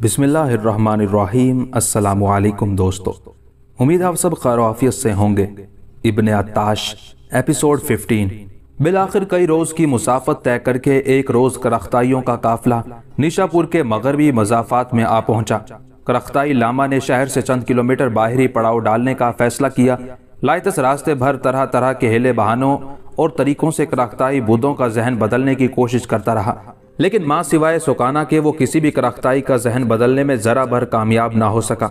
बिसमीम् अल्लाम दोस्तों उम्मीद आप सब खैरफियत से होंगे इबन अताश एपिसोड 15 बिलाखिर कई रोज़ की मुसाफत तय करके एक रोज़ करख्ताइयों का काफिला निशापुर के मगरबी मजाफात में आ पहुंचा करख्ताई लामा ने शहर से चंद किलोमीटर बाहरी पड़ाव डालने का फैसला किया लाइतस रास्ते भर तरह तरह के हेले बहानों और तरीकों से करख्ताई बुद्धों का जहन बदलने की कोशिश करता रहा लेकिन माँ सिवाय सुकाना के वो किसी भी करख्ताई का जहन बदलने में ज़रा भर कामयाब ना हो सका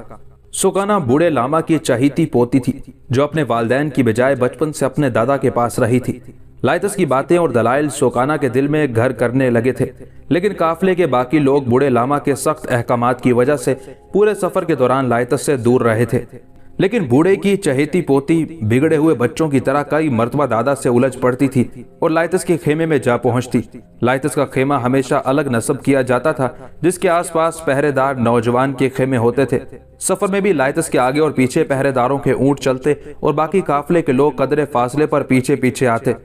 सुकाना बूढ़े लामा की चहीती पोती थी जो अपने वालदेन की बजाय बचपन से अपने दादा के पास रही थी लाइतस की बातें और दलाइल शोकाना के दिल में घर करने लगे थे लेकिन काफले के बाकी लोग बूढ़े लामा के सख्त अहकाम की वजह से पूरे सफर के दौरान लाइतस से दूर रहे थे लेकिन बूढ़े की चहेती पोती बिगड़े हुए बच्चों की तरह कई मरतबा दादा से उलझ पड़ती थी और लाइतस के खेमे में जा पहुंचती लाइतस का खेमा हमेशा अलग नस्ब किया जाता था जिसके आसपास पहरेदार नौजवान के खेमे होते थे सफर में भी लाइतस के आगे और पीछे पहरेदारों के ऊंट चलते और बाकी काफिले के लोग कदरे फासले पर पीछे पीछे आते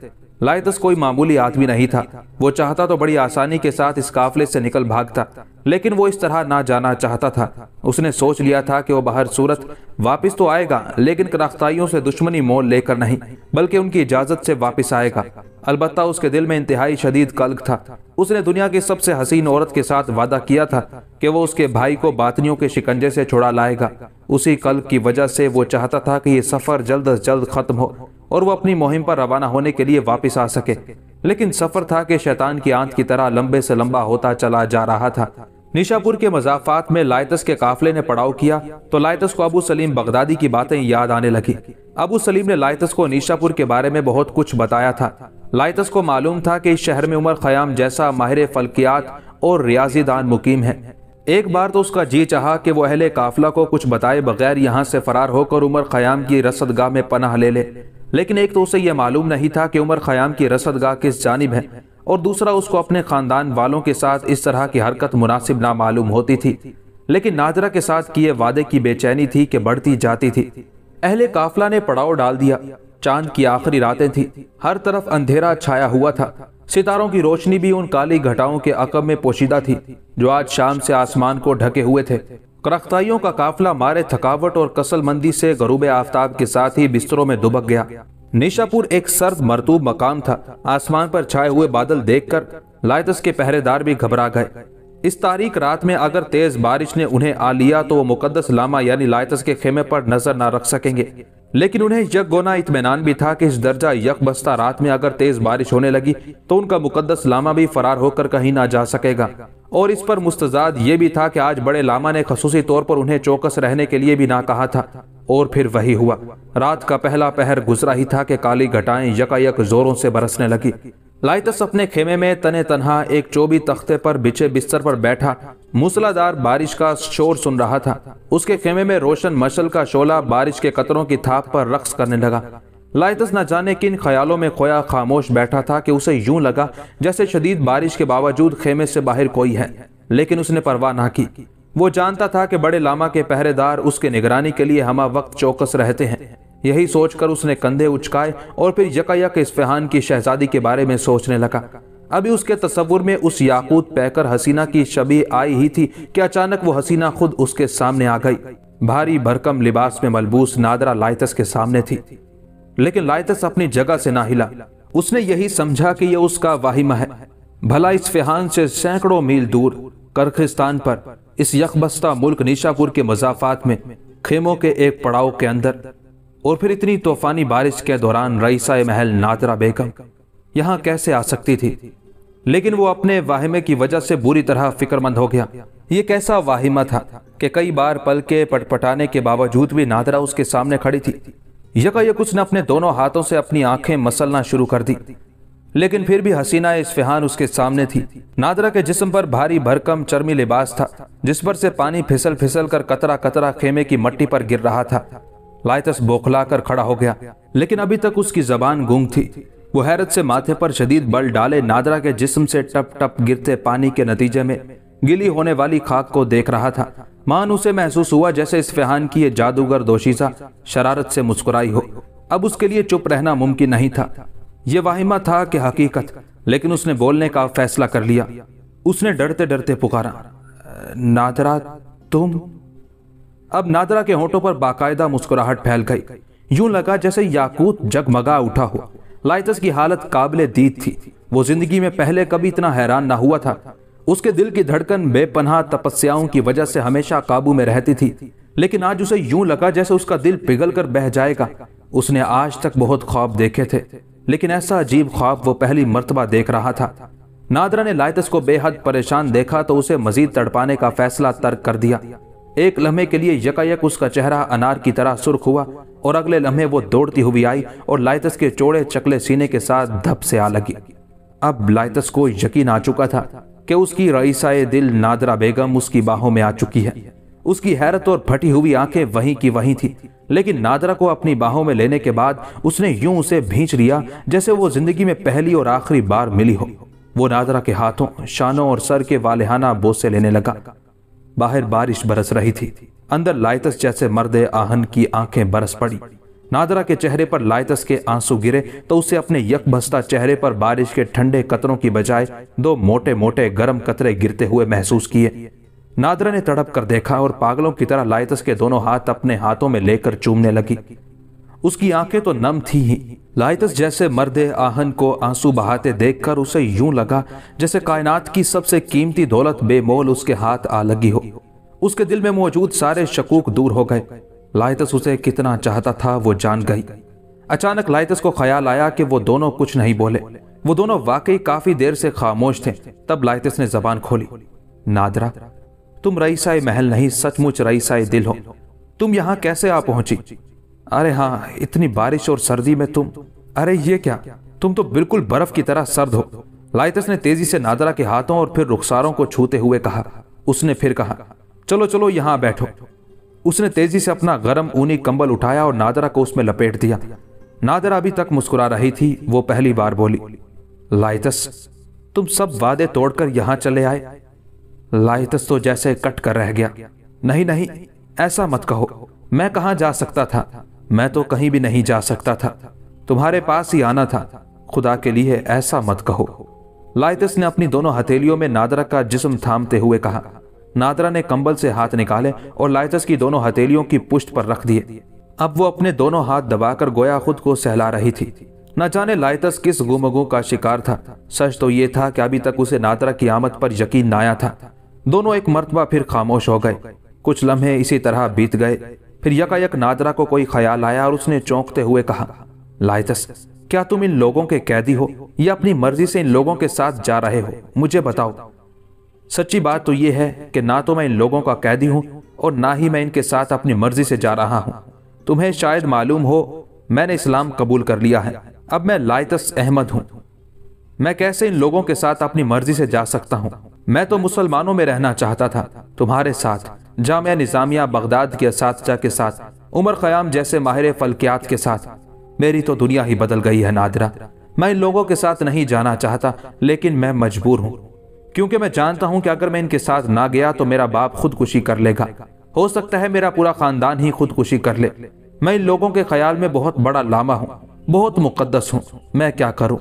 लायदस कोई मामूली आदमी नहीं था वो चाहता तो बड़ी आसानी के साथ इस काफले से निकल भागता लेकिन वो इस तरह ना जाना चाहता था उसने सोच लिया था कि वो बाहर सूरत वापस तो आएगा लेकिन कराख्ताइयों से दुश्मनी मोल लेकर नहीं बल्कि उनकी इजाज़त से वापस आएगा अलबत् उसके दिल में इंतहाई शदीद कल्क था उसने दुनिया की सबसे हसीन औरत के साथ वादा किया था कि वो उसके भाई को बातनियों के शिकंजे से छुड़ा लाएगा उसी कल्क की वजह से वो चाहता था कि ये सफ़र जल्द अज जल्द ख़त्म हो और वो अपनी मुहिम पर रवाना होने के लिए वापस आ सके लेकिन सफर था कि शैतान की आंत की तरह लंबे से लंबा होता चला जा रहा था निशापुर के मजाफात में लायतस के काफिले ने पड़ाव किया तो लायतस को अबू सलीम बगदादी की बातें याद आने लगी अबू सलीम ने लायतस को निशापुर के बारे में बहुत कुछ बताया था लायतस को मालूम था कि इस शहर में उमर खयाम जैसा माहिर फलकियात और रियाजीदान मुकीम है एक बार तो उसका जी चाह कि वो अहले काफिला को कुछ बताए बगैर यहाँ से फरार होकर उमर खयाम की रसदगाह में पनाह ले ले लेकिन एक तो उसे यह मालूम नहीं था कि उमर ख़याम की रसदगाह किस जानब है और दूसरा उसको अपने ख़ानदान वालों के साथ इस तरह की हरकत मुनासिब ना मालूम होती थी लेकिन नाजरा के साथ किए वादे की बेचैनी थी कि बढ़ती जाती थी अहले काफिला ने पड़ाव डाल दिया चांद की आखिरी रातें थी हर तरफ अंधेरा छाया हुआ था सितारों की रोशनी भी उन काली घटाओं के अकब में पोशीदा थी जो आज शाम से आसमान को ढके हुए थे करख्ताइयों का काफिला मारे थकावट और कसलमंदी से गरूब आफ्ताब के साथ ही बिस्तरों में दुबक गया निशापुर एक सर्द मरतूब मकाम था आसमान पर छाए हुए बादल देखकर लाइटस के पहरेदार भी घबरा गए इस तारीख रात में अगर तेज बारिश ने उन्हें आ लिया तो वो मुकदस लामा यानी लाइटस के खेमे पर नजर न रख सकेंगे लेकिन उन्हें यक गोना इतमान भी था कि इस दर्जा यक बस्ता रात में अगर तेज बारिश होने लगी तो उनका मुकदस लामा भी फरार होकर कहीं ना जा सकेगा और इस पर मुस्तजाद ये भी था कि आज बड़े लामा ने खसूसी तौर पर उन्हें चौकस रहने के लिए भी ना कहा था और फिर वही हुआ रात का पहला पहर गुजरा ही था कि काली घटाएं यकायक जोरों से बरसने लगी लाइटस अपने खेमे में तने तनहा एक चोबी तख्ते पर बिछे बिस्तर पर बैठा मूसलाधार बारिश का शोर सुन रहा था उसके खेमे में रोशन मशल का शोला बारिश के कतरों की थाप पर रक्स करने लगा लाइतस न जाने किन ख्यालों में खोया खामोश बैठा था कि उसे यूं लगा जैसे शदीद बारिश के बावजूद खेमे से बाहर कोई है लेकिन उसने परवाह ना की वो जानता था कि बड़े लामा के पहरेदार उसके निगरानी के लिए हमा वक्त चौकस रहते हैं यही सोचकर उसने कंधे उचकाए और फिर यकायक इस्फहान की शहजादी के बारे में सोचने लगा अभी उसके तस्वुर में उस याकूत पैकर हसीना की शबी आई ही थी कि अचानक वो हसीना खुद उसके सामने आ गई भारी भरकम लिबास में मलबूस नादरा लाइतस के सामने थी लेकिन लाइतस अपनी जगह से ना हिला उसने यही समझा कि यह उसका वाहिमा है भला इस फेहान से सैकड़ों मील दूर करखिस्तान पर इस यकबस्ता मुल्क निशापुर के मजाफात में खेमों के एक पड़ाव के अंदर और फिर इतनी तूफानी बारिश के दौरान रईसा महल नादरा बेगम यहाँ कैसे आ सकती थी लेकिन वो अपने वाहिमे की वजह से बुरी तरह फिक्रमंद हो गया ये कैसा वाहिमा था कि कई बार पल के पटपटाने के बावजूद भी नादरा उसके सामने खड़ी थी यकायक उसने अपने दोनों हाथों से अपनी आंखें मसलना शुरू कर दी लेकिन फिर भी हसीना इस्फेहान उसके सामने थी नादरा के जिस्म पर भारी भरकम चर्मी लिबास था जिस पर से पानी फिसल फिसल कर कतरा कतरा खेमे की मट्टी पर गिर रहा था लाइतस बौखला कर खड़ा हो गया लेकिन अभी तक उसकी जबान गूंग थी वो हैरत से माथे पर शदीद बल डाले नादरा के जिस्म से टप टप गिरते पानी के नतीजे में गिली होने वाली खाक को देख रहा था मान उसे महसूस हुआ जैसे इस्फेहान की ये जादूगर दोशीसा शरारत से मुस्कुराई हो अब उसके लिए चुप रहना मुमकिन नहीं था ये वाहिमा था कि हकीकत लेकिन उसने बोलने का फैसला कर लिया उसने डरते डरते पुकारा नादरा तुम अब नादरा के होठों पर बाकायदा मुस्कुराहट फैल गई यूं लगा जैसे याकूत जगमगा उठा हुआ लाइटस की हालत काबिल दीद थी वो जिंदगी में पहले कभी इतना हैरान ना हुआ था उसके दिल की धड़कन बेपनाह तपस्याओं की वजह से हमेशा काबू में रहती थी लेकिन आज उसे यूं लगा जैसे उसका दिल पिघल कर बह जाएगा उसने आज तक बहुत ख्वाब देखे थे लेकिन ऐसा अजीब ख्वाब वो पहली मरतबा देख रहा था नादरा ने लाइतस को बेहद परेशान देखा तो उसे मजीद तड़पाने का फैसला तर्क कर दिया एक लम्हे के लिए यकायक उसका चेहरा अनार की तरह सुर्ख हुआ और अगले लम्हे वो दौड़ती हुई आई और लाइतस के चौड़े चकले सीने के साथ धप से आ लगी अब लाइतस को यकीन आ चुका था कि उसकी रईसा दिल नादरा बेगम उसकी बाहों में आ चुकी है उसकी हैरत और फटी हुई आंखें वहीं की वहीं थी लेकिन नादरा को अपनी बाहों में लेने के बाद उसने यूं उसे भींच लिया जैसे वो जिंदगी में पहली और आखिरी बार मिली हो वो नादरा के हाथों शानों और सर के वालेहाना बोसे लेने लगा बाहर बारिश बरस रही थी अंदर लाइतस जैसे मर्द आहन की आंखें बरस पड़ी नादरा के चेहरे पर लाइतस के आंसू गिरे तो उसे अपने यक बसता चेहरे पर बारिश के ठंडे कतरों की बजाय दो मोटे मोटे गर्म कतरे गिरते हुए महसूस किए नादरा ने तड़प कर देखा और पागलों की तरह लाइतस के दोनों हाथ अपने हाथों में लेकर चूमने लगी उसकी आंखें तो नम थी ही लाइतस जैसे मर्द आहन को आंसू बहाते देखकर उसे यूं लगा जैसे कायनात की सबसे कीमती दौलत बेमोल उसके हाथ आ लगी हो उसके दिल में मौजूद सारे शकूक दूर हो गए लाइतस उसे कितना चाहता था वो जान गई अचानक लाइतस को ख्याल आया कि वो दोनों कुछ नहीं बोले वो दोनों वाकई काफी देर से खामोश थे तब लाइतस ने जबान खोली नादरा तुम रईसाई महल नहीं सचमुच रईसाई दिल हो तुम यहाँ कैसे आ पहुंची अरे हाँ इतनी बारिश और सर्दी में तुम अरे ये क्या तुम तो बिल्कुल बर्फ की तरह सर्द हो लाइतस ने तेजी से नादरा के हाथों और फिर रुखसारों को छूते हुए कहा उसने फिर कहा चलो चलो यहाँ बैठो उसने तेजी से अपना गर्म ऊनी कंबल उठाया और नादरा को उसमें लपेट दिया नादरा अभी तक मुस्कुरा रही थी वो पहली बार बोली लाइतस तुम सब वादे तोड़कर यहाँ चले आए लाइतस तो जैसे कट कर रह गया नहीं नहीं ऐसा मत कहो मैं कहाँ जा सकता था मैं तो कहीं भी नहीं जा सकता था तुम्हारे पास ही आना था खुदा के लिए ऐसा मत कहो लाइतस ने अपनी दोनों हथेलियों में नादरा का जिस्म थामते हुए कहा नादरा ने कंबल से हाथ निकाले और लाइतस की दोनों हथेलियों की पुष्ट पर रख दिए अब वो अपने दोनों हाथ दबाकर गोया खुद को सहला रही थी न जाने लाइतस किस गुमगु का शिकार था सच तो ये था कि अभी तक उसे नादरा की आमद पर यकीन न आया था दोनों एक मरतबा फिर खामोश हो गए कुछ लम्हे इसी तरह बीत गए फिर यकायक नादरा को कोई ख्याल आया और उसने चौंकते हुए कहा लाइजस क्या तुम इन लोगों के कैदी हो या अपनी मर्जी से इन लोगों के साथ जा रहे हो मुझे बताओ सच्ची बात तो यह है कि ना तो मैं इन लोगों का कैदी हूं और ना ही मैं इनके साथ अपनी मर्जी से जा रहा हूँ तुम्हें शायद मालूम हो मैंने इस्लाम कबूल कर लिया है अब मैं लाइतस अहमद हूं मैं कैसे इन लोगों के साथ अपनी मर्जी से जा सकता हूँ मैं तो मुसलमानों में रहना चाहता था तुम्हारे साथ जामिया निज़ामिया बगदाद के साथचा के साथ उमर ख़याम जैसे माहिर फलकियात के साथ मेरी तो दुनिया ही बदल गई है नादरा मैं इन लोगों के साथ नहीं जाना चाहता लेकिन मैं मजबूर हूँ क्योंकि मैं जानता हूँ कि अगर मैं इनके साथ ना गया तो मेरा बाप खुदकुशी कर लेगा हो सकता है मेरा पूरा खानदान ही खुदकुशी कर ले मैं इन लोगों के ख्याल में बहुत बड़ा लामा हूँ बहुत मुकदस हूँ मैं क्या करूँ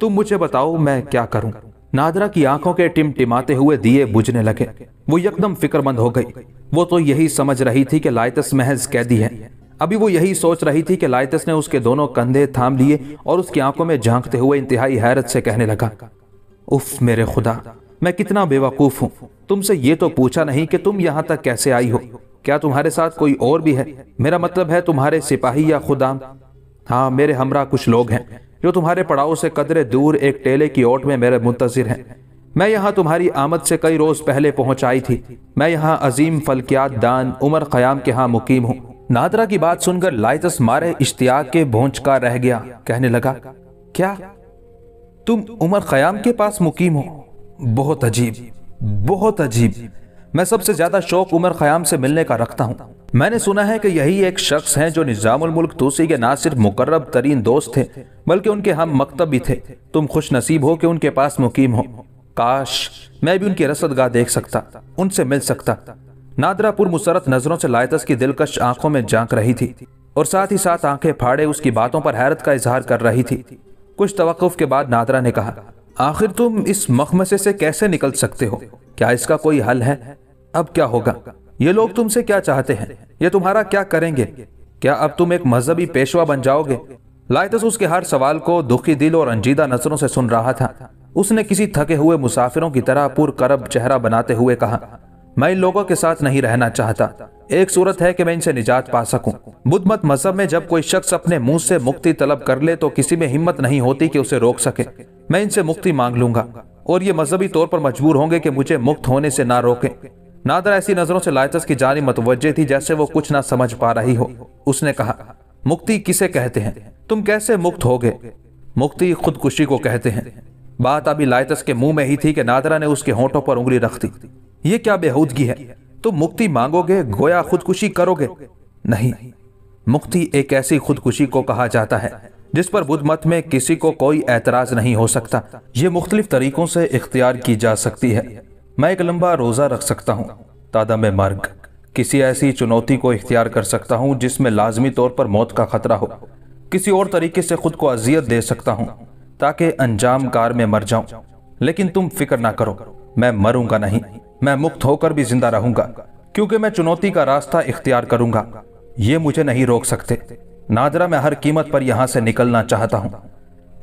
तुम मुझे बताओ मैं क्या करूं नादरा की आंखों के टिमटिमाते हुए दिए बुझने लगे वो यकदम फिक्रमंद हो गई वो तो यही समझ रही थी कि लाइतस महज कैदी है अभी वो यही सोच रही थी कि लाइतस ने उसके दोनों कंधे थाम लिए और उसकी आंखों में झांकते हुए इंतहाई हैरत से कहने लगा उफ मेरे खुदा मैं कितना बेवकूफ हूँ तुमसे ये तो पूछा नहीं कि तुम यहाँ तक कैसे आई हो क्या तुम्हारे साथ कोई और भी है मेरा मतलब है तुम्हारे सिपाही या खुदा हाँ मेरे हमरा कुछ लोग हैं जो तुम्हारे पड़ाव से कदरे दूर एक टेले की ओट में मेरे मुंतजर हैं मैं यहाँ तुम्हारी आमद से कई रोज़ पहले पहुंच आई थी मैं यहाँ अजीम फलकियात दान उमर ख़याम के यहाँ मुकीम हूँ नादरा की बात सुनकर लाइतस मारे इश्तिया के भोंच का रह गया कहने लगा क्या तुम उमर ख़याम के पास मुकीम हो बहुत अजीब बहुत अजीब मैं सबसे ज़्यादा शौक उमर ख़याम से मिलने का रखता हूँ मैंने सुना है कि यही एक शख्स हैं जो निज़ामुल मुल्क तूसी के ना सिर्फ मुकर्रब तरीन दोस्त थे बल्कि उनके हम मकतब भी थे तुम खुश नसीब हो कि उनके पास मुकीम हो काश मैं भी उनकी रसदगाह देख सकता उनसे मिल सकता नादरापुर मुसरत नजरों से लायतस की दिलकश आंखों में झांक रही थी और साथ ही साथ आंखें फाड़े उसकी बातों पर हैरत का इजहार कर रही थी कुछ तवक़ के बाद नादरा ने कहा आखिर तुम इस मखमसे से कैसे निकल सकते हो क्या इसका कोई हल है अब क्या होगा ये लोग तुमसे क्या चाहते हैं ये तुम्हारा क्या करेंगे क्या अब तुम एक मजहबी पेशवा बन जाओगे लाइतस उसके हर सवाल को दुखी दिल और अंजीदा नजरों से सुन रहा था उसने किसी थके हुए मुसाफिरों की तरह पुरकरब चेहरा बनाते हुए कहा मैं इन लोगों के साथ नहीं रहना चाहता एक सूरत है कि मैं इनसे निजात पा सकूं। बुद्ध मत मजहब में जब कोई शख्स अपने मुंह से मुक्ति तलब कर ले तो किसी में हिम्मत नहीं होती कि उसे रोक सके मैं इनसे मुक्ति मांग लूंगा और ये मजहबी तौर पर मजबूर होंगे कि मुझे मुक्त होने से ना रोकें नादरा तो ऐसी नजरों से लाइटस की जानी मतवजे थी जैसे वो कुछ ना समझ पा रही हो उसने कहा मुक्ति किसे कहते हैं तुम कैसे मुक्त हो गए मुक्ति खुदकुशी को कहते हैं बात अभी लाइटस के मुंह में ही थी कि नादरा ने उसके होठों पर उंगली रख दी ये क्या बेहूदगी है तुम मुक्ति मांगोगे गोया खुदकुशी करोगे नहीं मुक्ति एक ऐसी खुदकुशी को कहा जाता है जिस पर बुद्ध मत में किसी को कोई एतराज नहीं हो सकता ये मुख्तलिफ तरीकों से इख्तियार की जा सकती है मैं एक लंबा रोज़ा रख सकता हूँ तादा में मार्ग किसी ऐसी चुनौती को इख्तियार कर सकता हूँ जिसमें लाजमी तौर पर मौत का खतरा हो किसी और तरीके से खुद को अजियत दे सकता हूँ ताकि अंजाम कार में मर जाऊं लेकिन तुम फिक्र ना करो मैं मरूंगा नहीं मैं मुक्त होकर भी जिंदा रहूंगा क्योंकि मैं चुनौती का रास्ता इख्तियार करूंगा ये मुझे नहीं रोक सकते नादरा मैं हर कीमत पर यहाँ से निकलना चाहता हूँ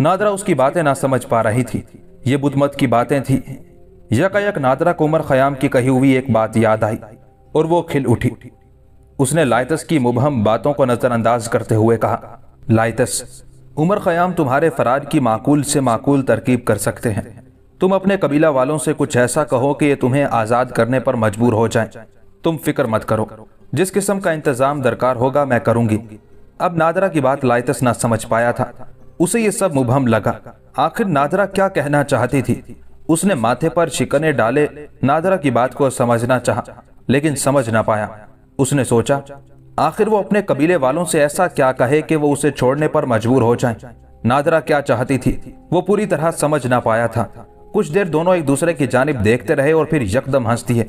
नादरा उसकी बातें ना समझ पा रही थी ये बुद्धमत की बातें थी यकायक नादरा को उमर खयाम की कही हुई एक बात याद आई और वो खिल उठी उसने लाइतस की मुबहम बातों को नज़रअंदाज करते हुए कहा लाइतस उमर खयाम तुम्हारे फरार की माकूल से माकूल तरकीब कर सकते हैं तुम अपने कबीला वालों से कुछ ऐसा कहो कि ये तुम्हें आज़ाद करने पर मजबूर हो जाए तुम फिक्र मत करो जिस किस्म का इंतज़ाम दरकार होगा मैं करूंगी अब नादरा की बात लाइतस ना समझ पाया था उसे ये सब मुबहम लगा आखिर नादरा क्या कहना चाहती थी उसने माथे पर शिकने डाले नादरा की बात को समझना चाहा लेकिन समझ ना पाया उसने सोचा आखिर वो अपने कबीले वालों से ऐसा क्या कहे कि वो उसे छोड़ने पर मजबूर हो जाए नादरा क्या चाहती थी वो पूरी तरह समझ ना पाया था कुछ देर दोनों एक दूसरे की जानब देखते रहे और फिर यकदम हंसती है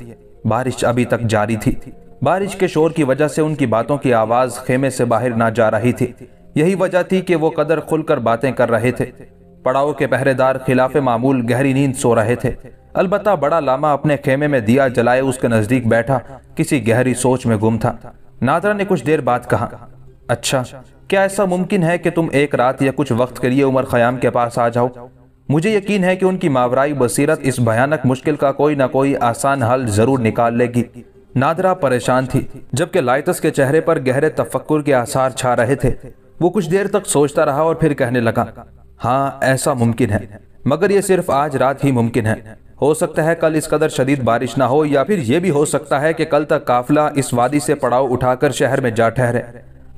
बारिश अभी तक जारी थी बारिश के शोर की वजह से उनकी बातों की आवाज खेमे से बाहर ना जा रही थी यही वजह थी कि वो कदर खुलकर बातें कर रहे थे पड़ाव के पहरेदार खिलाफ मामूल गहरी नींद सो रहे थे अलबत्ता बड़ा लामा अपने खेमे में दिया जलाए उसके नज़दीक बैठा किसी गहरी सोच में गुम था नादरा ने कुछ देर बाद कहा अच्छा क्या ऐसा मुमकिन है कि तुम एक रात या कुछ वक्त के लिए उमर खयाम के पास आ जाओ मुझे यकीन है कि उनकी मावराई बसीरत इस भयानक मुश्किल का कोई ना कोई आसान हल ज़रूर निकाल लेगी नादरा परेशान थी जबकि लाइतस के चेहरे पर गहरे तफक्र के आसार छा रहे थे वो कुछ देर तक सोचता रहा और फिर कहने लगा हाँ ऐसा मुमकिन है मगर ये सिर्फ आज रात ही मुमकिन है हो सकता है कल इस कदर शदीद बारिश ना हो या फिर यह भी हो सकता है कि कल तक काफिला इस वादी से पड़ाव उठाकर शहर में जा ठहरे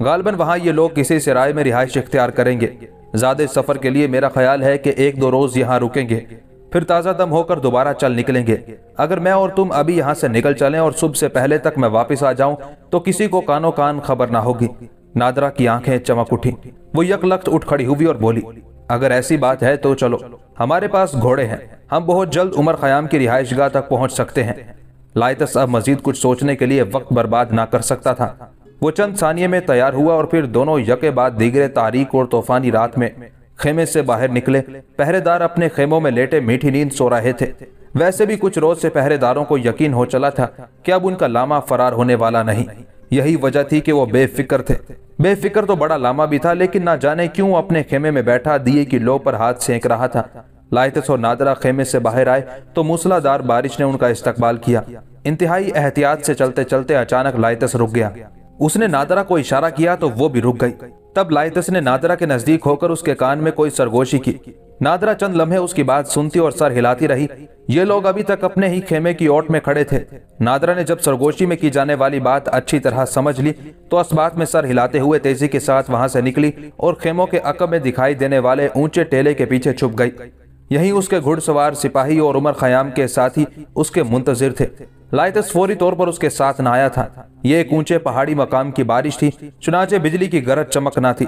गालबन वहाँ ये लोग किसी सराय में रिहाइश इख्तियार करेंगे ज़्यादा सफ़र के लिए मेरा ख्याल है कि एक दो रोज़ यहाँ रुकेंगे फिर ताज़ा दम होकर दोबारा चल निकलेंगे अगर मैं और तुम अभी यहाँ से निकल चलें और सुबह से पहले तक मैं वापस आ जाऊँ तो किसी को कानो कान खबर ना होगी नादरा की आंखें चमक उठी वो यकलख्त उठ खड़ी हुई और बोली अगर ऐसी बात है तो चलो हमारे पास घोड़े हैं हम बहुत जल्द उमर ख़याम की रिहाइश गाह तक पहुँच सकते हैं लाइतस अब मजीद कुछ सोचने के लिए वक्त बर्बाद ना कर सकता था वो चंद सानिये में तैयार हुआ और फिर दोनों यके बाद दीगरे तारीख और तूफानी रात में खेमे से बाहर निकले पहरेदार अपने खेमों में लेटे मीठी नींद सो रहे थे वैसे भी कुछ रोज से पहरेदारों को यकीन हो चला था कि अब उनका लामा फरार होने वाला नहीं यही वजह थी कि वो बेफिक्र थे बेफिक्र तो बड़ा लामा भी था लेकिन ना जाने क्यों अपने खेमे में बैठा दिए की लो पर हाथ सेंक रहा था लाइतस और नादरा खेमे से बाहर आए तो मूसलाधार बारिश ने उनका इस्तकबाल किया इंतहाई एहतियात से चलते चलते अचानक लाइतस रुक गया उसने नादरा को इशारा किया तो वो भी रुक गई तब लाइतस ने नादरा के नजदीक होकर उसके कान में कोई सरगोशी की नादरा चंद लम्हे उसकी बात सुनती और सर हिलाती रही ये लोग अभी तक अपने ही खेमे की ओट में खड़े थे नादरा ने जब सरगोशी में की जाने वाली बात अच्छी तरह समझ ली तो इस बात में सर हिलाते हुए तेजी के साथ वहां से निकली और खेमों के अकब में दिखाई देने वाले ऊंचे टेले के पीछे छुप गई यही उसके घुड़सवार सिपाही और उमर खयाम के साथी उसके मुंतजिर थे लाइतस फौरी तौर पर उसके साथ न आया था यह एक ऊंचे पहाड़ी मकाम की बारिश थी चुनाचे बिजली की गरज चमक न थी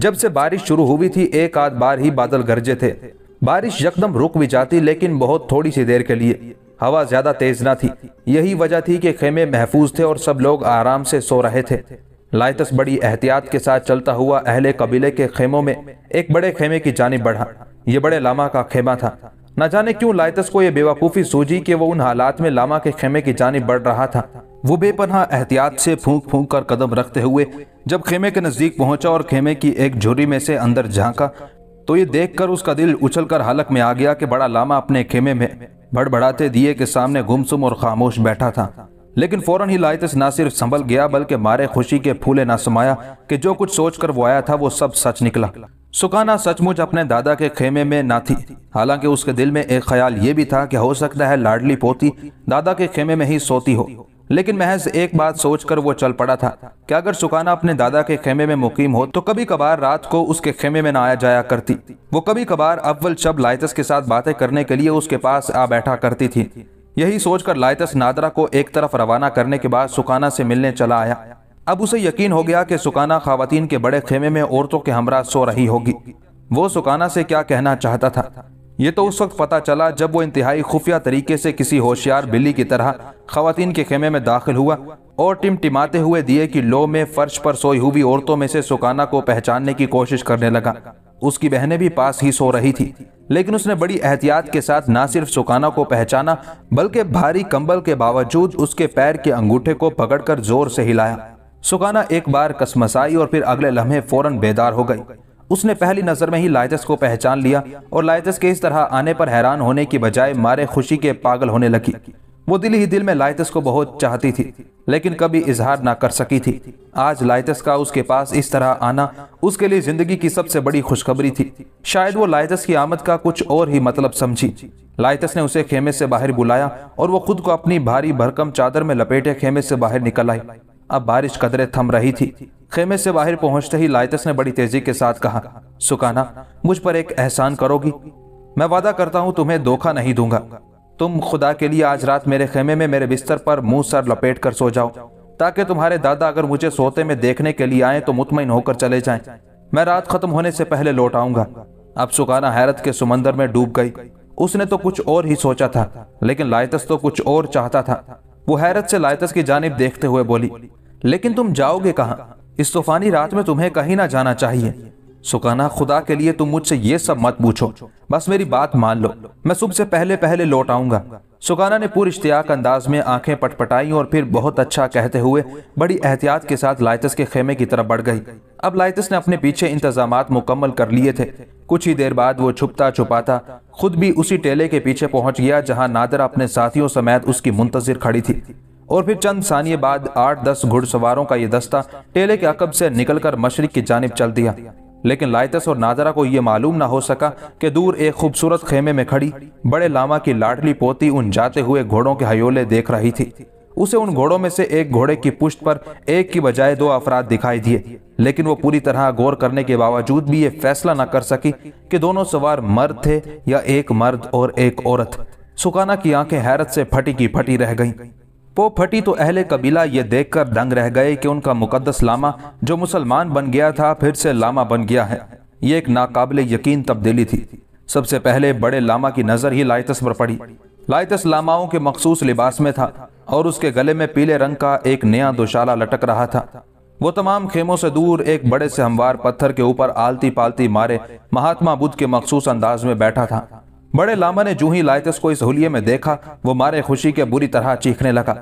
जब से बारिश शुरू हुई थी एक आध बार ही बादल गरजे थे बारिश यकदम रुक भी जाती लेकिन बहुत थोड़ी सी देर के लिए हवा ज्यादा तेज ना थी यही वजह थी कि खेमे महफूज थे और सब लोग आराम से सो रहे थे लाइतस बड़ी एहतियात के साथ चलता हुआ अहले कबीले के खेमों में एक बड़े खेमे की जानब बढ़ा ये बड़े लामा का खेमा था न जाने क्यों लाइतस को यह बेवकूफ़ी सूझी कि वो उन हालात में लामा के खेमे की जानी बढ़ रहा था वो बेपनहा एहतियात से फूंक फूंक कर कदम रखते हुए जब खेमे के नज़दीक पहुंचा और खेमे की एक झुरी में से अंदर झांका तो ये देखकर उसका दिल उछलकर हालक में आ गया कि बड़ा लामा अपने खेमे में भड़बड़ाते दिए के सामने गुमसुम और खामोश बैठा था लेकिन फौरन ही लाइतस ना सिर्फ संभल गया बल्कि मारे खुशी के फूले ना समाया कि जो कुछ सोच कर वो आया था वो सब सच निकला सुकाना सचमुच अपने दादा के खेमे में ना थी हालांकि उसके दिल में एक ख्याल ये भी था कि हो सकता है लाडली पोती दादा के खेमे में ही सोती हो लेकिन महज एक बात सोचकर वो चल पड़ा था कि अगर सुकाना अपने दादा के खेमे में मुकीम हो तो कभी कभार रात को उसके खेमे में ना आया जाया करती वो कभी कभार अव्वल शब लाइतस के साथ बातें करने के लिए उसके पास आ बैठा करती थी यही सोचकर लाइतस नादरा को एक तरफ रवाना करने के बाद सुकाना से मिलने चला आया अब उसे यकीन हो गया कि सुकाना खातिन के बड़े खेमे में औरतों के हमरा सो रही होगी वो सुकाना से क्या कहना चाहता था ये तो उस वक्त पता चला जब वो इंतहाई खुफिया तरीके से किसी होशियार बिल्ली की तरह खातन के खेमे में दाखिल हुआ और टिमटिमाते हुए दिए की लो में फर्श पर सोई हुई औरतों में से सुकाना को पहचानने की कोशिश करने लगा उसकी बहनें भी पास ही सो रही थी लेकिन उसने बड़ी एहतियात के साथ ना सिर्फ सुकाना को पहचाना बल्कि भारी कंबल के बावजूद उसके पैर के अंगूठे को पकड़कर जोर से हिलाया सुखाना एक बार कसमसाई और फिर अगले लम्हे फौरन बेदार हो गई उसने पहली नज़र में ही लाइजस को पहचान लिया और लाइजस के इस तरह आने पर हैरान होने की बजाय मारे खुशी के पागल होने लगी वो दिल ही दिल में लाइतस को बहुत चाहती थी लेकिन कभी इजहार ना कर सकी थी आज लाइतस का उसके पास इस तरह आना उसके लिए जिंदगी की सबसे बड़ी खुशखबरी थी शायद वो लाइतस की आमद का कुछ और ही मतलब समझी लाइतस ने उसे खेमे से बाहर बुलाया और वो खुद को अपनी भारी भरकम चादर में लपेटे खेमे से बाहर निकल आई अब बारिश कदरे थम रही थी खेमे से बाहर पहुंचते ही लाइतस ने बड़ी तेजी के साथ कहा सुकाना मुझ पर एक एहसान करोगी मैं वादा करता हूं तुम्हें धोखा नहीं दूंगा तुम खुदा के लिए आज रात मेरे खेमे में मेरे बिस्तर पर मुंह सर लपेट कर सो जाओ ताकि तुम्हारे दादा अगर मुझे सोते में देखने के लिए आए तो मुतमिन होकर चले जाए मैं रात खत्म होने से पहले लौट आऊंगा अब सुकाना हैरत के समंदर में डूब गई उसने तो कुछ और ही सोचा था लेकिन लाइतस तो कुछ और चाहता था वो हैरत से लाइतस की जानब देखते हुए बोली लेकिन तुम जाओगे कहाँ इस तूफानी रात में तुम्हें कहीं ना जाना चाहिए सुकाना खुदा के लिए तुम मुझसे ये सब मत पूछो बस मेरी बात मान लो मैं सुबह से पहले पहले लौट आऊंगा सुकाना ने पूरे इश्तियाक अंदाज में आंखें पटपटाई और फिर बहुत अच्छा कहते हुए बड़ी एहतियात के साथ लाइटस के खेमे की तरफ बढ़ गई अब लाइटस ने अपने पीछे इंतजाम मुकम्मल कर लिए थे कुछ ही देर बाद वो छुपता छुपाता खुद भी उसी टेले के पीछे पहुंच गया जहां नादर अपने साथियों समेत उसकी मुंतजर खड़ी थी और फिर चंद सानिये बाद आठ दस घुड़सवारों का ये दस्ता टेले के अकब से निकलकर मशरक की जानब चल दिया लेकिन लाइतस और नाजरा को यह मालूम ना हो सका कि दूर एक खूबसूरत खेमे में खड़ी बड़े लामा की लाडली पोती उन जाते हुए घोड़ों के हयोले देख रही थी उसे उन घोड़ों में से एक घोड़े की पुश्त पर एक की बजाय दो अफराद दिखाई दिए लेकिन वो पूरी तरह गौर करने के बावजूद भी ये फैसला ना कर सकी कि दोनों सवार मर्द थे या एक मर्द और एक औरत सुकाना की आंखें हैरत से फटी की फटी रह गईं। पो फटी तो अहले कबीला ये देखकर दंग रह गए कि उनका मुकदस लामा जो मुसलमान बन गया था फिर से लामा बन गया है ये एक नाकाबले यकीन तब्दीली थी सबसे पहले बड़े लामा की नज़र ही लाइतस पर पड़ी लाइतस लामाओं के मखसूस लिबास में था और उसके गले में पीले रंग का एक नया दोशाला लटक रहा था वो तमाम खेमों से दूर एक बड़े से हमवार पत्थर के ऊपर आलती पालती मारे महात्मा बुद्ध के मखसूस अंदाज में बैठा था बड़े लामा ने जूही लाइतस को इस होलिये में देखा वो मारे खुशी के बुरी तरह चीखने लगा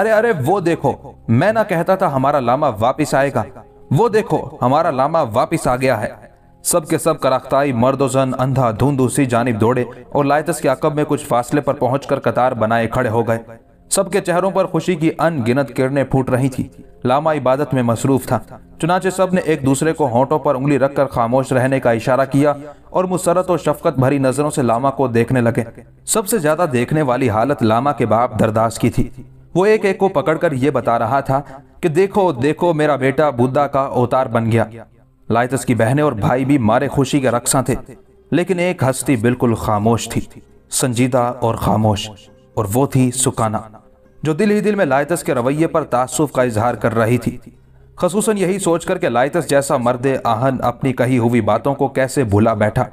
अरे अरे वो देखो मैं ना कहता था हमारा लामा वापिस आएगा वो देखो हमारा लामा वापिस आ गया है सब के सब कराख्ताई मर्दोजन अंधा धूंधू सी जानब दौड़े और लाइतस के अकब में कुछ फासले पर पहुंचकर कतार बनाए खड़े हो गए सबके चेहरों पर खुशी की अनगिनत किरणें फूट रही थी लामा इबादत में मसरूफ था चुनाचे सब ने एक दूसरे को होंठों पर उंगली रखकर खामोश रहने का इशारा किया और मुसरत और शफकत भरी नजरों से लामा को देखने लगे सबसे ज्यादा देखने वाली हालत लामा के बाप दरदास की थी वो एक एक को पकड़कर ये बता रहा था कि देखो देखो मेरा बेटा बुद्धा का अवतार बन गया लाइतस की बहने और भाई भी मारे खुशी के रक्सा थे लेकिन एक हस्ती बिल्कुल खामोश थी संजीदा और खामोश और वो थी सुकाना जो दिल ही दिल में लायतस के रवैये पर तासुफ का इजहार कर रही थी खसूस यही सोचकर के लायतस जैसा मर्द आहन अपनी कही हुई बातों को कैसे भूला बैठा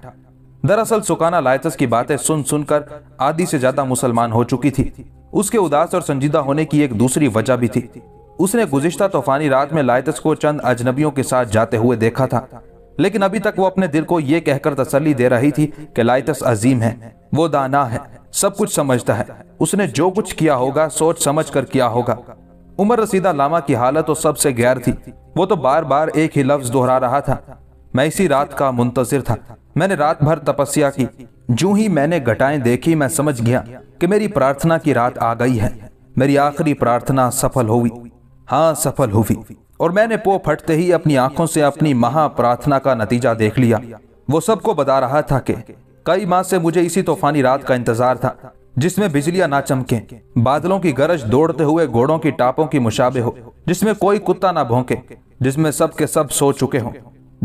दरअसल सुकाना लायतस की बातें सुन सुनकर आधी से ज्यादा मुसलमान हो चुकी थी उसके उदास और संजीदा होने की एक दूसरी वजह भी थी उसने गुजश्ता तूफानी रात में लायतस को चंद अजनबियों के साथ जाते हुए देखा था लेकिन अभी तक वो अपने दिल को यह कहकर तसली दे रही थी कि लायतस अजीम है वो दाना है सब कुछ समझता है उसने जो कुछ किया होगा सोच समझ कर किया होगा उमर रसीदा लामा की हालत तो सबसे गैर थी वो तो बार बार एक ही लफ्ज दोहरा रहा था मैं इसी रात का मुंतजिर था मैंने रात भर तपस्या की जू ही मैंने घटाएं देखी मैं समझ गया कि मेरी प्रार्थना की रात आ गई है मेरी आखिरी प्रार्थना सफल हुई हाँ सफल हुई और मैंने पो फटते ही अपनी आंखों से अपनी महा प्रार्थना का नतीजा देख लिया वो सबको बता रहा था कि कई माह से मुझे इसी तूफानी रात का इंतजार था जिसमें बिजलियां ना चमके बादलों की गरज दौड़ते हुए घोड़ों की टापों की मुशाबे हो जिसमें कोई कुत्ता ना भोंके जिसमें सब के सब सो चुके हों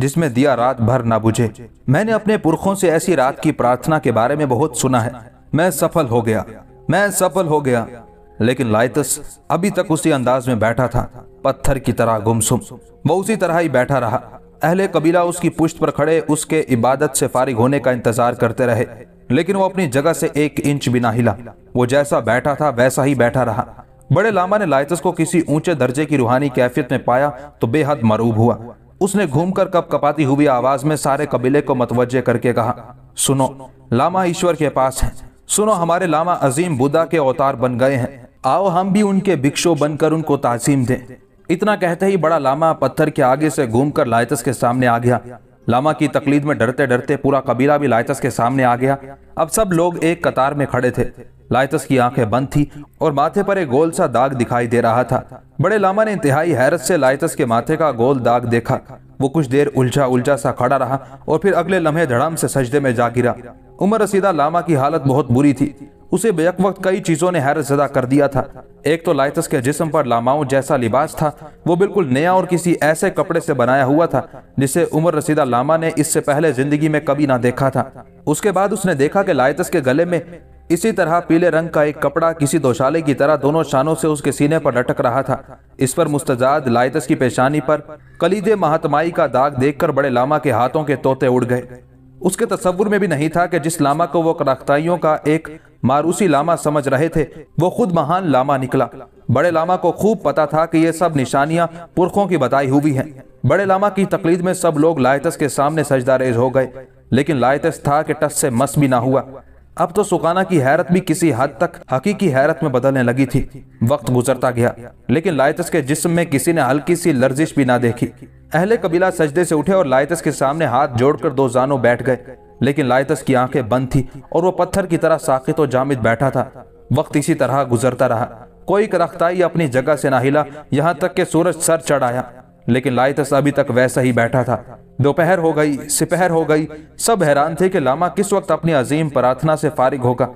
जिसमें दिया रात भर ना बुझे मैंने अपने पुरखों से ऐसी रात की प्रार्थना के बारे में बहुत सुना है मैं सफल हो गया मैं सफल हो गया लेकिन लाइतस अभी तक उसी अंदाज में बैठा था पत्थर की तरह गुमसुम वो उसी तरह ही बैठा रहा अहले कबीला उसकी पुश्त पर खड़े उसके इबादत से फारिग होने का इंतजार करते रहे लेकिन वो अपनी जगह से एक इंच भी ना हिला वो जैसा बैठा था वैसा ही बैठा रहा बड़े लामा ने लाइतस को किसी ऊंचे दर्जे की रूहानी कैफियत में पाया तो बेहद मरूब हुआ उसने घूमकर कप कपाती हुई आवाज में सारे कबीले को मतवजे करके कहा सुनो लामा ईश्वर के पास है सुनो हमारे लामा अजीम बुद्धा के अवतार बन गए हैं आओ हम भी उनके भिक्षो बनकर उनको ताजीम दें इतना कहते ही बड़ा लामा पत्थर के आगे से घूमकर लायतस के सामने आ गया लामा की तकलीद में डरते डरते पूरा कबीला भी लायतस के सामने आ गया अब सब लोग एक कतार में खड़े थे लायतस की आंखें बंद थी और माथे पर एक गोल सा दाग दिखाई दे रहा था बड़े लामा ने इंतहाई हैरत से लायतस के माथे का गोल दाग देखा वो कुछ देर उलझा उलझा सा खड़ा रहा और फिर अगले लम्हे धड़ाम से सजदे में जा गिरा उमर रसीदा लामा की हालत बहुत बुरी थी उसे बेक वक्त कई चीज़ों ने हैरत ज़दा कर दिया था एक तो लाइतस के जिसम पर लामाओं जैसा लिबास था वो बिल्कुल नया और किसी ऐसे कपड़े से बनाया हुआ था जिसे उमर रसीदा लामा ने इससे पहले ज़िंदगी में कभी ना देखा था उसके बाद उसने देखा कि लाइतस के गले में इसी तरह पीले रंग का एक कपड़ा किसी दोशाले की तरह दोनों शानों से उसके सीने पर लटक रहा था इस पर मुस्तजाद लाइतस की पेशानी पर कलीजे महात्माई का दाग देखकर बड़े लामा के हाथों के तोते उड़ गए उसके तस्वुर में भी नहीं था कि जिस लामा को वो कराख्ताइयों का एक मारूसी लामा समझ रहे थे वो खुद महान लामा निकला बड़े लामा को खूब पता था कि ये सब निशानियां पुरखों की बताई हुई हैं बड़े लामा की तकलीद में सब लोग लायतस के सामने सजदारेज हो गए लेकिन लायतस था कि टस से मस भी ना हुआ अब तो सुकाना की हैरत भी किसी हद तक हकीकी हैरत में बदलने लगी थी वक्त गुजरता गया लेकिन लायतस के जिस्म में किसी ने हल्की सी लर्जिश भी ना देखी अहले कबीला सजदे से उठे और लाइतस के सामने हाथ जोड़कर दो जानों बैठ गए लेकिन लाइतस की आंखें बंद थी और वो पत्थर की तरह साकित और जामिद बैठा था वक्त इसी तरह गुजरता रहा कोई करख्ताई अपनी जगह से ना हिला यहाँ तक के सूरज सर चढ़ आया लेकिन लाइतस अभी तक वैसा ही बैठा था दोपहर हो गई सिपहर हो गई सब हैरान थे कि लामा किस वक्त अपनी अजीम प्रार्थना से फारिग होगा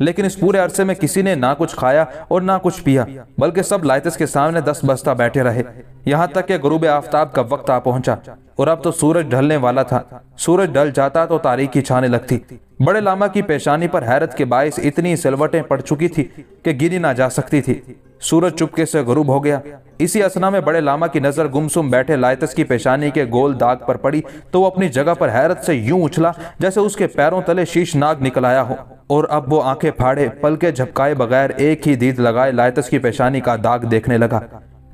लेकिन इस पूरे अरसे में किसी ने ना कुछ खाया और ना कुछ पिया बल्कि सब लाइतस के सामने दस बस्ता बैठे रहे यहाँ तक कि गुरुब आफ्ताब का वक्त आ पहुंचा और अब तो सूरज ढलने वाला था सूरज ढल जाता तो तारीखी छाने लगती बड़े लामा की पेशानी पर हैरत के बायस इतनी सिलवटें पड़ चुकी थी कि गिनी ना जा सकती थी सूरज चुपके से गरूब हो गया इसी असना में बड़े लामा की नजर गुमसुम बैठे लायतस की पेशानी के गोल दाग पर पड़ी तो वो अपनी जगह पर हैरत से यूं उछला जैसे उसके पैरों तले शीश नाग निकल आया हो और अब वो आंखें फाड़े पलके झपकाए बगैर एक ही दीद लगाए लायतस की पेशानी का दाग देखने लगा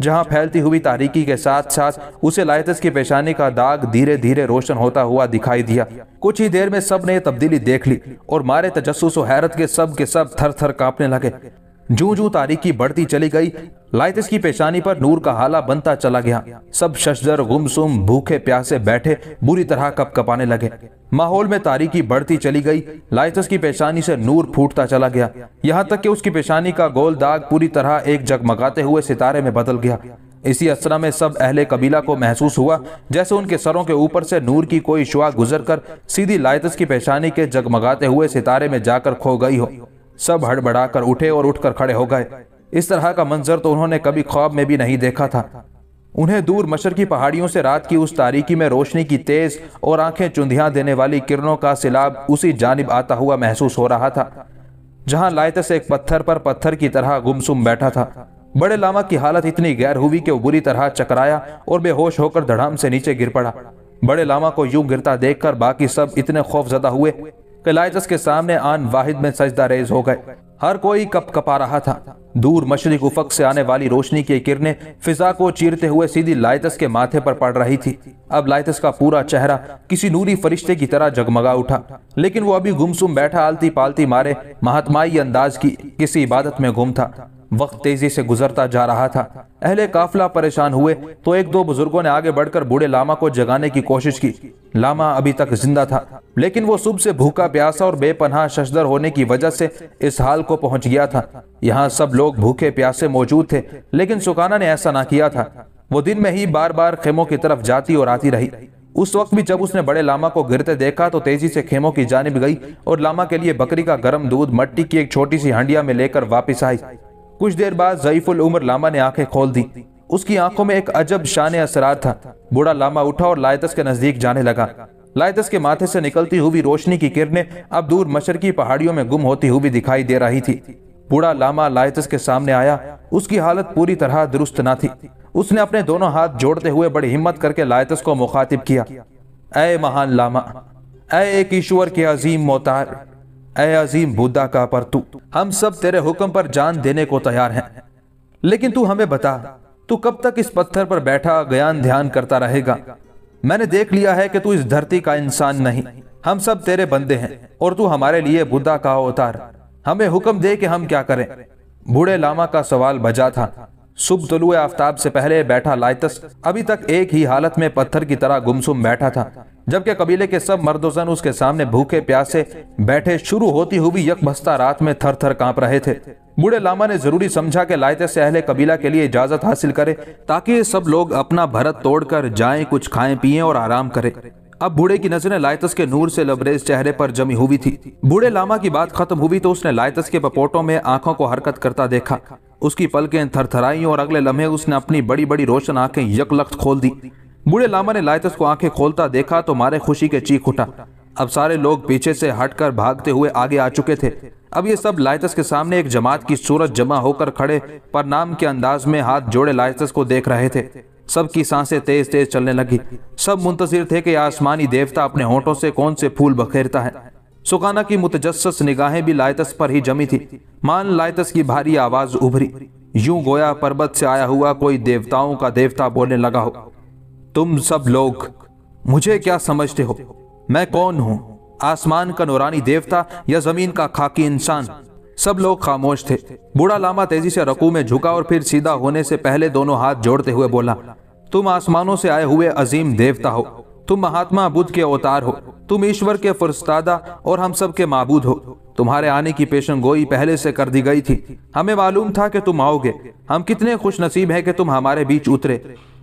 जहां फैलती हुई तारीकी के साथ साथ उसे लाइतस की पेशानी का दाग धीरे धीरे रोशन होता हुआ दिखाई दिया कुछ ही देर में सब ने तब्दीली देख ली और मारे तजस्सुस और हैरत के सब के सब थर थर कांपने लगे जो जो तारीखी बढ़ती चली गई लाइतिस की पेशानी पर नूर का हाला बनता चला गया सब शशजर गुमसुम भूखे प्यासे बैठे बुरी तरह कपकपाने लगे माहौल में तारीखी बढ़ती चली गई लाइतस की पेशानी से नूर फूटता चला गया यहाँ तक कि उसकी पेशानी का गोल दाग पूरी तरह एक जगमगाते हुए सितारे में बदल गया इसी असरा में सब अहले कबीला को महसूस हुआ जैसे उनके सरों के ऊपर से नूर की कोई शुआ गुजर कर सीधी लाइतस की पेशानी के जगमगाते हुए सितारे में जाकर खो गई हो सब हड़बड़ा कर उठे और उठकर खड़े हो गए इस तरह का मंजर तो उन्होंने कभी ख्वाब में भी नहीं देखा था उन्हें दूर मशर की पहाड़ियों से रात की उस तारीकी में रोशनी की तेज और आंखें चुंधिया देने वाली किरणों का सिलाब उसी जानब आता हुआ महसूस हो रहा था जहां लायतस एक पत्थर पर पत्थर की तरह गुमसुम बैठा था बड़े लामा की हालत इतनी गैर हुई कि वो बुरी तरह चकराया और बेहोश होकर धड़ाम से नीचे गिर पड़ा बड़े लामा को यूं गिरता देखकर बाकी सब इतने खौफजदा हुए कलाइतस के सामने आन वाहिद में सजदा रेज हो गए हर कोई कप कपा रहा था दूर मशरक उफक से आने वाली रोशनी की किरणें फिजा को चीरते हुए सीधी लाइतस के माथे पर पड़ रही थी अब लाइतस का पूरा चेहरा किसी नूरी फरिश्ते की तरह जगमगा उठा लेकिन वो अभी गुमसुम बैठा आलती पालती मारे महात्माई अंदाज की किसी इबादत में गुम था वक्त तेजी से गुजरता जा रहा था अहले काफिला परेशान हुए तो एक दो बुजुर्गों ने आगे बढ़कर बूढ़े लामा को जगाने की कोशिश की लामा अभी तक जिंदा था लेकिन वो सुबह से भूखा प्यासा और बेपनाह शशदर होने की वजह से इस हाल को पहुंच गया था यहाँ सब लोग भूखे प्यासे मौजूद थे लेकिन सुकाना ने ऐसा ना किया था वो दिन में ही बार बार खेमों की तरफ जाती और आती रही उस वक्त भी जब उसने बड़े लामा को गिरते देखा तो तेजी से खेमों की जानब गई और लामा के लिए बकरी का गर्म दूध मट्टी की एक छोटी सी हंडिया में लेकर वापिस आई कुछ देर बाद जयफुल उम्र लामा ने आंखें खोल दी उसकी आंखों में एक अजब शान असरार था बूढ़ा लामा उठा और लायतस के नजदीक जाने लगा लायतस के माथे से निकलती हुई रोशनी की किरणें अब दूर मशर की पहाड़ियों में गुम होती हुई दिखाई दे रही थी बूढ़ा लामा लायतस के सामने आया उसकी हालत पूरी तरह दुरुस्त ना थी उसने अपने दोनों हाथ जोड़ते हुए बड़ी हिम्मत करके लायतस को मुखातिब किया अय महान लामा अय एक ईश्वर के अजीम मोतार अय अजीम बुद्धा का परतू हम सब तेरे हुक्म पर जान देने को तैयार हैं लेकिन तू हमें बता तू कब तक इस पत्थर पर बैठा ज्ञान ध्यान करता रहेगा मैंने देख लिया है कि तू इस धरती का इंसान नहीं हम सब तेरे बंदे हैं और तू हमारे लिए बुद्धा का अवतार हमें हुक्म दे कि हम क्या करें बूढ़े लामा का सवाल बजा था सुबह तलु आफ्ताब से पहले बैठा लाइतस अभी तक एक ही हालत में पत्थर की तरह गुमसुम बैठा था जबकि कबीले के सब मर्दोजन उसके सामने भूखे प्यासे बैठे शुरू होती हुई यकबस्ता रात में थर थर कांप रहे थे बूढ़े लामा ने जरूरी समझा कि लायत से अहले कबीला के लिए इजाजत हासिल करे ताकि सब लोग अपना भरत तोड़कर जाएं कुछ खाएं पिए और आराम करें अब बूढ़े की नजरें लाइतस के नूर से लबरेज चेहरे पर जमी हुई थी बूढ़े लामा की बात खत्म हुई तो उसने लाइतस के पपोटों में आंखों को हरकत करता देखा उसकी पलकें थरथराईं और अगले लम्हे उसने अपनी बड़ी बड़ी रोशन आंखें यकलख्त खोल दी बूढ़े लामा ने लाइतस को आंखें खोलता देखा तो मारे खुशी के चीख उठा अब सारे लोग पीछे से हटकर भागते हुए आगे आ चुके थे अब ये सब लाइतस के सामने एक जमात की सूरत जमा होकर खड़े पर नाम के अंदाज में हाथ जोड़े लाइतस को देख रहे थे सबकी सांसें तेज तेज चलने लगी सब मुंतजिर थे कि आसमानी देवता अपने होठों से कौन से फूल बखेरता है सुकाना की मुतजस निगाहें भी लायतस पर ही जमी थी मान लायतस की भारी आवाज उभरी यूं गोया पर्वत से आया हुआ कोई देवताओं का देवता बोलने लगा हो तुम सब लोग मुझे क्या समझते हो मैं कौन हूं आसमान का नौरानी देवता या जमीन का खाकी इंसान सब लोग खामोश थे बूढ़ा लामा तेजी से रकू में झुका और फिर सीधा होने से पहले दोनों हाथ जोड़ते हुए बोला तुम आसमानों से आए हुए अजीम देवता हो तुम महात्मा बुद्ध के अवतार हो तुम ईश्वर के फुरस्तादा और हम सब के माबूद हो तुम्हारे आने की पेशन गोई पहले से कर दी गई थी हमें मालूम था कि तुम आओगे हम कितने खुश नसीब है कि तुम हमारे बीच उतरे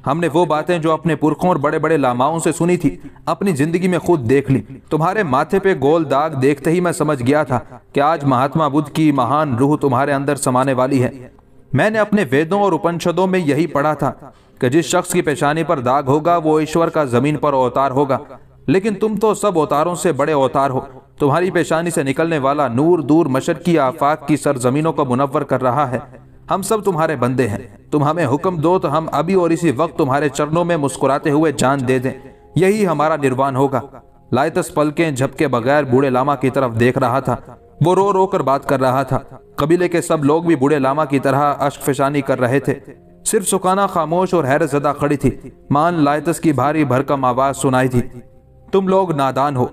हमने वो बातें जो अपने पुरखों और बड़े बड़े लामाओं से सुनी थी अपनी जिंदगी में खुद देख ली तुम्हारे माथे पे गोल दाग देखते ही मैं समझ गया था कि आज महात्मा बुद्ध की महान रूह तुम्हारे अंदर समाने वाली है मैंने अपने वेदों और उपनिषदों में यही पढ़ा था कि जिस शख्स की पेशानी पर दाग होगा वो ईश्वर का जमीन पर अवतार होगा लेकिन तुम तो सब अवतारों से बड़े अवतार हो तुम्हारी पेशानी से निकलने वाला नूर दूर मशर की आफाक की जमीनों को मुनवर कर रहा है हम सब तुम्हारे बंदे हैं तुम हमें हुक्म दो तो हम अभी और इसी वक्त तुम्हारे चरणों में मुस्कुराते हुए जान दे दें यही हमारा निर्वाण होगा लाइतस पलकें झपके बगैर बूढ़े लामा की तरफ देख रहा था वो रो रो कर बात कर रहा था कबीले के सब लोग भी बूढ़े लामा की तरह अश्कफशानी कर रहे थे सिर्फ सुखाना खामोश और हैरत जदा खड़ी थी मान लायतस की भारी भरकम आवाज सुनाई थी तुम लोग नादान हो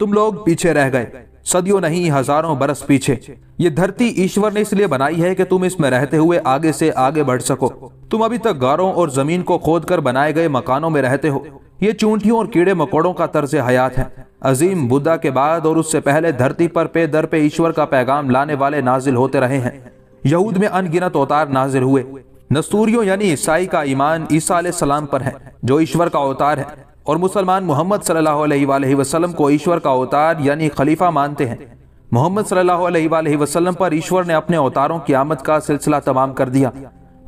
तुम लोग पीछे रह गए सदियों नहीं हजारों बरस पीछे ये धरती ईश्वर ने इसलिए बनाई है कि तुम इसमें रहते हुए आगे से आगे बढ़ सको तुम अभी तक गारों और जमीन को खोदकर बनाए गए मकानों में रहते हो ये चूंटियों और कीड़े मकोड़ों का तर्ज हयात है अजीम बुद्धा के बाद और उससे पहले धरती पर पे दर पे ईश्वर का पैगाम लाने वाले नाजिल होते रहे हैं यहूद में अनगिनत अवतार नाजिल हुए नस्तूरियों यानी ईसाई का ईमान ईसा सलाम पर है जो ईश्वर का अवतार है और मुसलमान मोहम्मद सल्लाम को ईश्वर का अवतार यानी खलीफा मानते हैं मोहम्मद सल्लाम पर ईश्वर ने अपने अवतारों की आमद का सिलसिला तमाम कर दिया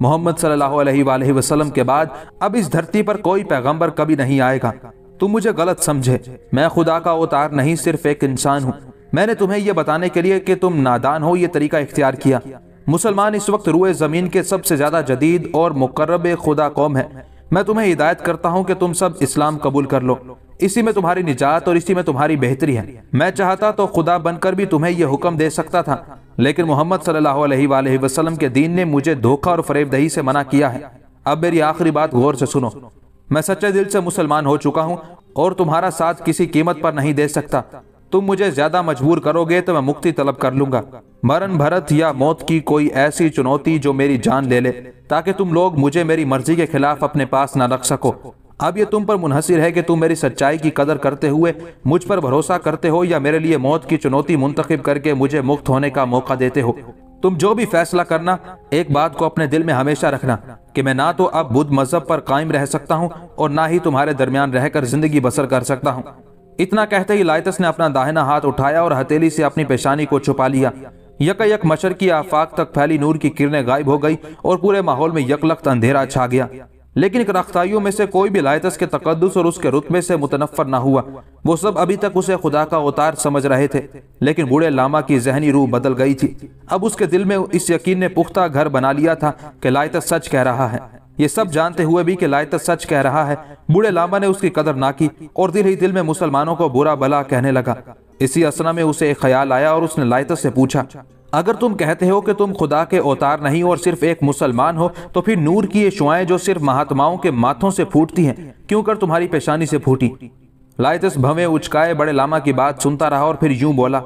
मोहम्मद सल्लाम के बाद अब इस धरती पर कोई पैगम्बर कभी नहीं आएगा तुम मुझे गलत समझे मैं खुदा का अवतार नहीं सिर्फ एक इंसान हूँ मैंने तुम्हें यह बताने के लिए कि तुम नादान हो यह तरीका इख्तियार किया मुसलमान इस वक्त रुए ज़मीन के सबसे ज़्यादा जदीद और मुकर्रब खुदा कौम है मैं तुम्हें हिदायत करता हूँ कि तुम सब इस्लाम कबूल कर लो इसी में तुम्हारी निजात और इसी में तुम्हारी बेहतरी है मैं चाहता तो खुदा बनकर भी तुम्हें यह हुक्म दे सकता था लेकिन मोहम्मद सल्लाम के दीन ने मुझे धोखा और फरेबदही से मना किया है अब मेरी आखिरी बात गौर से सुनो मैं सच्चे दिल से मुसलमान हो चुका हूँ और तुम्हारा साथ किसी कीमत पर नहीं दे सकता तुम मुझे ज्यादा मजबूर करोगे तो मैं मुक्ति तलब कर लूंगा मरण भरत या मौत की कोई ऐसी चुनौती जो मेरी जान ले ले ताकि तुम लोग मुझे मेरी मर्जी के खिलाफ अपने पास न रख सको अब ये तुम पर मुनहसर है कि तुम मेरी सच्चाई की कदर करते हुए मुझ पर भरोसा करते हो या मेरे लिए मौत की चुनौती मुंतखब करके मुझे मुक्त होने का मौका देते हो तुम जो भी फैसला करना एक बात को अपने दिल में हमेशा रखना कि मैं ना तो अब बुद्ध मज़हब पर कायम रह सकता हूँ और ना ही तुम्हारे दरमियान रहकर ज़िंदगी बसर कर सकता हूँ इतना कहते ही लाइतस ने अपना दाहिना हाथ उठाया और हथेली से अपनी पेशानी को छुपा लिया यकायक मशर की आफाक तक फैली नूर की किरणें गायब हो गई और पूरे माहौल में यकलख्त अंधेरा छा गया लेकिन रख्तियों में से कोई भी लायतस के तकदस और उसके रुतबे से मुतनफर ना हुआ वो सब अभी तक उसे खुदा का अवतार समझ रहे थे लेकिन बूढ़े लामा की जहनी रूह बदल गई थी अब उसके दिल में इस यकीन ने पुख्ता घर बना लिया था कि लायतस सच कह रहा है ये सब जानते हुए भी कि लायतस सच कह रहा है बूढ़े लामा ने उसकी कदर ना की और दिल ही दिल में मुसलमानों को बुरा भला कहने लगा इसी असना में उसे एक ख्याल आया और उसने लायतस से पूछा अगर तुम कहते हो कि तुम खुदा के अवतार नहीं और सिर्फ एक मुसलमान हो तो फिर नूर की ये शुआएं जो सिर्फ महात्माओं के माथों से फूटती हैं क्यों कर तुम्हारी पेशानी से फूटी लाइतस भवे उचकाए बड़े लामा की बात सुनता रहा और फिर यूं बोला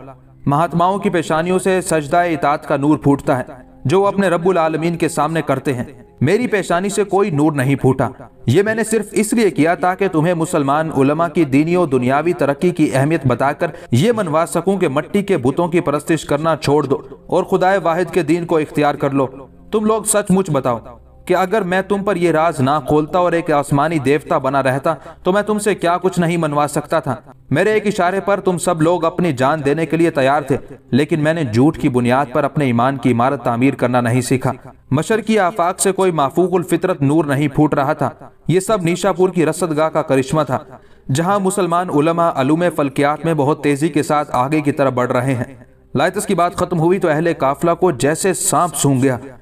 महात्माओं की पेशानियों से सजदा इतात का नूर फूटता है जो वो अपने रबुल आलमीन के सामने करते हैं मेरी पेशानी से कोई नूर नहीं फूटा ये मैंने सिर्फ इसलिए किया ताकि तुम्हें मुसलमान उलमा की दीनी और दुनियावी तरक्की की अहमियत बताकर ये मनवा सकूं कि मट्टी के बुतों की परस्तिश करना छोड़ दो और खुदाए वाहिद के दीन को इख्तियार कर लो तुम लोग सचमुच बताओ कि अगर मैं तुम पर यह राज ना खोलता और एक आसमानी देवता बना रहता तो मैं तुमसे क्या कुछ नहीं मनवा सकता था मेरे एक इशारे पर तुम सब लोग अपनी जान देने के लिए तैयार थे लेकिन मैंने झूठ की बुनियाद पर अपने ईमान की इमारत तामीर करना नहीं सीखा मशर की आफाक से कोई माफूकुल फितरत नूर नहीं फूट रहा था ये सब निशापुर की रसद का करिश्मा था जहाँ मुसलमान उलमा अलूम फलकियात में बहुत तेजी के साथ आगे की तरफ बढ़ रहे हैं लाइतस की बात खत्म हुई तो अहले काफिला को जैसे सांप सूंघ गया